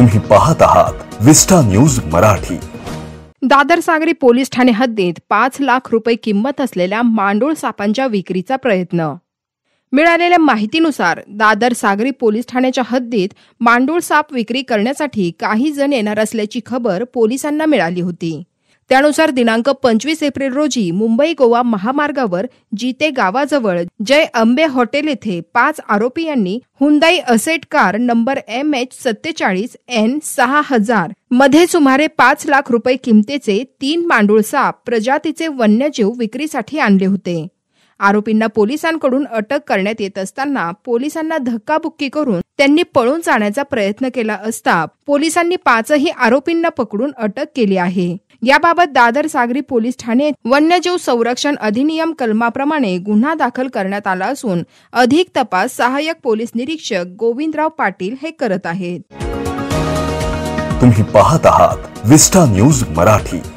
तुम्ही पाहत आहात विस्टा न्यूज मराठी दादर सागरी पोलीस ठाणे हद्दीत पाच लाख रुपये किंमत असलेल्या मांडूळ सापांच्या विक्रीचा प्रयत्न मिळालेल्या माहितीनुसार दादर सागरी पोलीस ठाण्याच्या हद्दीत मांडूळ साप विक्री करण्यासाठी काही जण येणार असल्याची खबर पोलिसांना मिळाली होती त्यानुसार दिनांक पंचवीस एप्रिल रोजी मुंबई गोवा महामार्गावर जिते गावाजवळ जय अंबे हॉटेल येथे पाच आरोपी यांनी Hyundai Accent car number M H सत्तेचाळीस एन सहा हजार मध्ये सुमारे पाच लाख रुपये किमतीचे तीन मांडूळ साप प्रजातीचे वन्यजीव विक्रीसाठी आणले होते आरोपींना पोलिसांकडून अटक करण्यात येत असताना पोलिसांना धक्काबुक्की करून त्यांनी पळून जाण्याचा प्रयत्न केला असता पोलिसांनी पाचही आरोपींना पकडून अटक केली आहे याबाबत दादर सागरी पोलीस ठाणे वन्यजीव संरक्षण अधिनियम कलमाप्रमाणे गुन्हा दाखल करण्यात आला असून अधिक तपास सहाय्यक पोलीस निरीक्षक गोविंदराव पाटील हे करत आहेत तुम्ही पाहत आहात विस्टा न्यूज मराठी